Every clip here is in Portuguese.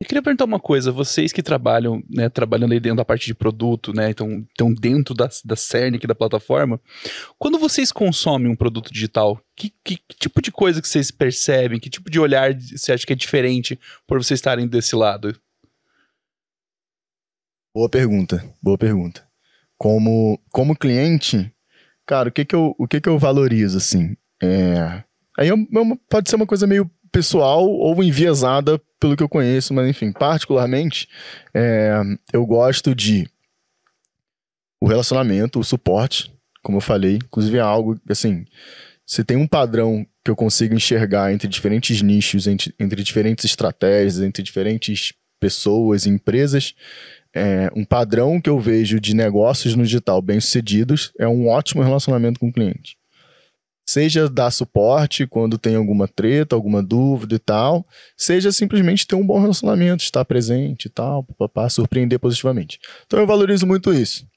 Eu queria perguntar uma coisa, vocês que trabalham, né, trabalhando aí dentro da parte de produto, né, então, então dentro da, da cerne aqui da plataforma, quando vocês consomem um produto digital, que, que, que, tipo de coisa que vocês percebem, que tipo de olhar você acha que é diferente por vocês estarem desse lado? Boa pergunta, boa pergunta. Como, como cliente, cara, o que que eu, o que que eu valorizo, assim, é... Aí é uma, pode ser uma coisa meio pessoal ou enviesada pelo que eu conheço, mas enfim, particularmente, é, eu gosto de o relacionamento, o suporte, como eu falei, inclusive é algo assim, se tem um padrão que eu consigo enxergar entre diferentes nichos, entre, entre diferentes estratégias, entre diferentes pessoas e empresas, é, um padrão que eu vejo de negócios no digital bem-sucedidos é um ótimo relacionamento com o cliente seja dar suporte quando tem alguma treta, alguma dúvida e tal, seja simplesmente ter um bom relacionamento, estar presente e tal, para surpreender positivamente. Então eu valorizo muito isso.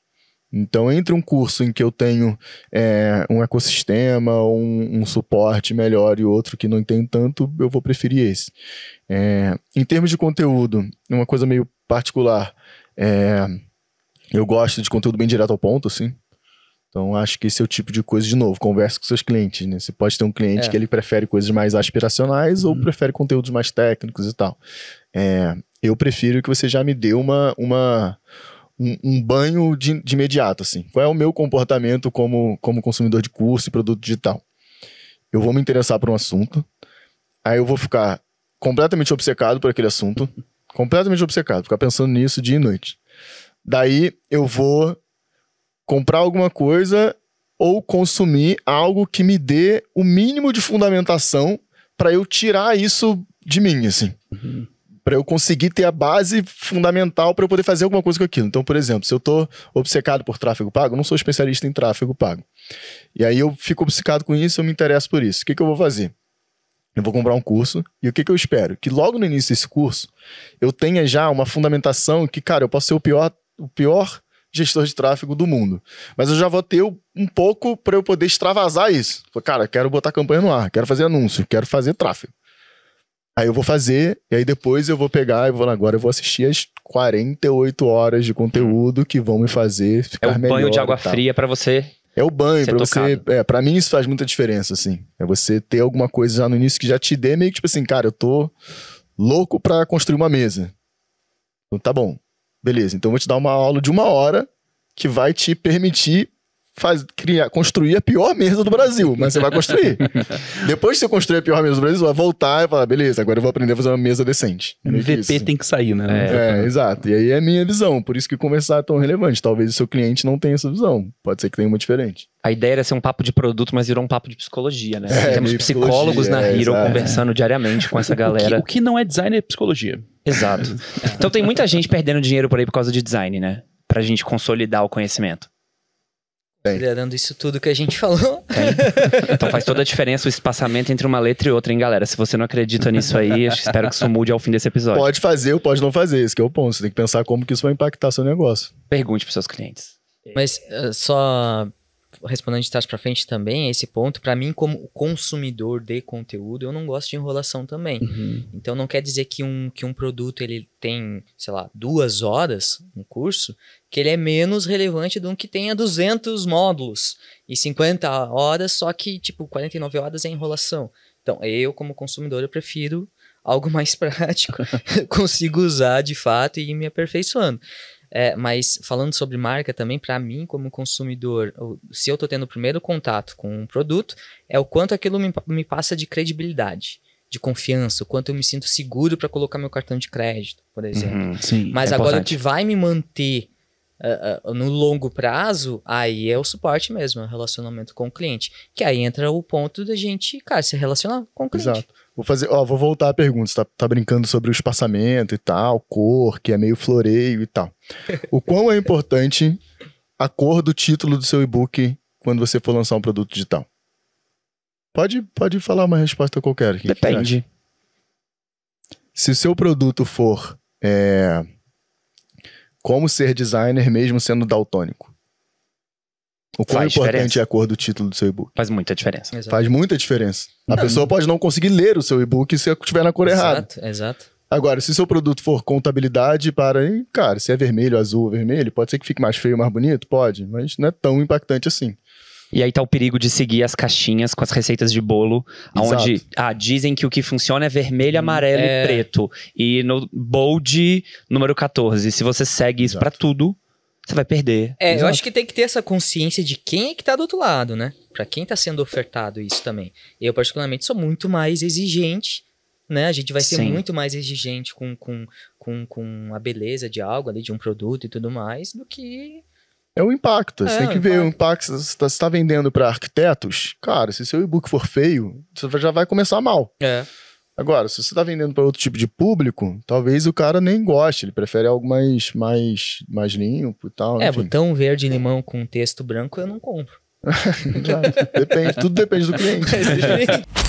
Então, entre um curso em que eu tenho é, um ecossistema, um, um, suporte melhor e outro que não tem tanto, eu vou preferir esse. É, em termos de conteúdo, uma coisa meio particular, é, eu gosto de conteúdo bem direto ao ponto, assim. Então, acho que esse é o tipo de coisa, de novo, conversa com seus clientes, né? Você pode ter um cliente é. que ele prefere coisas mais aspiracionais uhum. ou prefere conteúdos mais técnicos e tal. É, eu prefiro que você já me dê uma, uma, um, um, banho de, de imediato, assim. Qual é o meu comportamento como, como consumidor de curso e produto digital? Eu vou me interessar por um assunto, aí eu vou ficar completamente obcecado por aquele assunto, uhum. completamente obcecado, ficar pensando nisso dia e noite. Daí eu vou comprar alguma coisa ou consumir algo que me dê o mínimo de fundamentação para eu tirar isso de mim, assim. Uhum. Para eu conseguir ter a base fundamental para eu poder fazer alguma coisa com aquilo. Então, por exemplo, se eu estou obcecado por tráfego pago, eu não sou especialista em tráfego pago. E aí eu fico obcecado com isso, eu me interesso por isso. O que, que eu vou fazer? Eu vou comprar um curso e o que, que eu espero? Que logo no início desse curso eu tenha já uma fundamentação que, cara, eu posso ser o pior, o pior gestor de tráfego do mundo. Mas eu já vou ter um pouco para eu poder extravasar isso. Cara, quero botar campanha no ar, quero fazer anúncio, quero fazer tráfego. Aí eu vou fazer, e aí depois eu vou pegar e vou agora eu vou assistir as 48 horas de conteúdo que vão me fazer é ficar melhor. É o melhor banho de água fria para você. É o banho para você, é, para mim isso faz muita diferença assim. É você ter alguma coisa já no início que já te dê meio que tipo assim, cara, eu tô louco para construir uma mesa. Então tá bom. Beleza, então eu vou te dar uma aula de uma hora que vai te permitir faz, criar, construir a pior mesa do Brasil, mas você vai construir. Depois que você construir a pior mesa do Brasil, você vai voltar e falar, beleza, agora eu vou aprender a fazer uma mesa decente. O é MVP tem que sair, né? É, é, exato. E aí é a minha visão, por isso que conversar é tão relevante. Talvez o seu cliente não tenha essa visão, pode ser que tenha uma diferente. A ideia era ser um papo de produto, mas virou um papo de psicologia, né? É, Temos psicólogos na Hero conversando diariamente com essa galera. O que, o que não é design é psicologia. Exato. então tem muita gente perdendo dinheiro por aí por causa de design, né? Pra gente consolidar o conhecimento. Considerando isso tudo que a gente falou. Tem. Então faz toda a diferença o espaçamento entre uma letra e outra, hein, galera? Se você não acredita nisso aí, espero que isso mude ao fim desse episódio. Pode fazer ou pode não fazer, esse é o ponto. Você tem que pensar como que isso vai impactar seu negócio. Pergunte para seus clientes. Mas uh, só respondendo de trás para frente também esse ponto, para mim como consumidor de conteúdo, eu não gosto de enrolação também. Uhum. Então não quer dizer que um, que um produto ele tem, sei lá, duas horas no curso, que ele é menos relevante do que tenha 200 módulos e 50 horas, só que tipo 49 horas é enrolação. Então eu como consumidor eu prefiro algo mais prático, consigo usar de fato e ir me aperfeiçoando. É, mas falando sobre marca também, para mim, como consumidor, se eu estou tendo o primeiro contato com um produto, é o quanto aquilo me, me passa de credibilidade de confiança, o quanto eu me sinto seguro para colocar meu cartão de crédito, por exemplo. Uhum, sim, Mas é agora importante. o que vai me manter uh, no longo prazo, aí é o suporte mesmo, é o relacionamento com o cliente. Que aí entra o ponto da gente, cara, se relacionar com o cliente. Exato. Vou fazer, ó, vou voltar à pergunta. Você tá, tá brincando sobre o espaçamento e tal, cor, que é meio floreio e tal. O quão é importante a cor do título do seu e-book quando você for lançar um produto digital? Pode, pode falar uma resposta qualquer. Aqui, Depende. Se o seu produto for é, como ser designer mesmo sendo daltônico? O quão Faz importante diferença. é a cor do título do seu e-book? Faz muita diferença. Exato. Faz muita diferença. Não. A pessoa pode não conseguir ler o seu e-book se estiver na cor exato, errada. Exato, exato. Agora, se seu produto for contabilidade para, cara, se é vermelho, azul, vermelho, pode ser que fique mais feio, mais bonito? Pode, mas não é tão impactante assim. E aí tá o perigo de seguir as caixinhas com as receitas de bolo, Exato. onde ah, dizem que o que funciona é vermelho, amarelo é... e preto. E no bold número 14, se você segue isso para tudo, você vai perder. É, Exato. eu acho que tem que ter essa consciência de quem é que tá do outro lado, né? Para quem tá sendo ofertado isso também. Eu particularmente sou muito mais exigente né? A gente vai ser Sim. muito mais exigente com, com, com, com a beleza de algo ali, de um produto e tudo mais, do que é o impacto. Você é, tem que ver o impacto. Se você está tá vendendo para arquitetos, cara, se seu e-book for feio, você já vai começar mal. É. Agora, se você está vendendo para outro tipo de público, talvez o cara nem goste, ele prefere algo mais, mais, mais limpo e tal. É, enfim. botão verde e limão com texto branco eu não compro. Depende, tudo depende do cliente.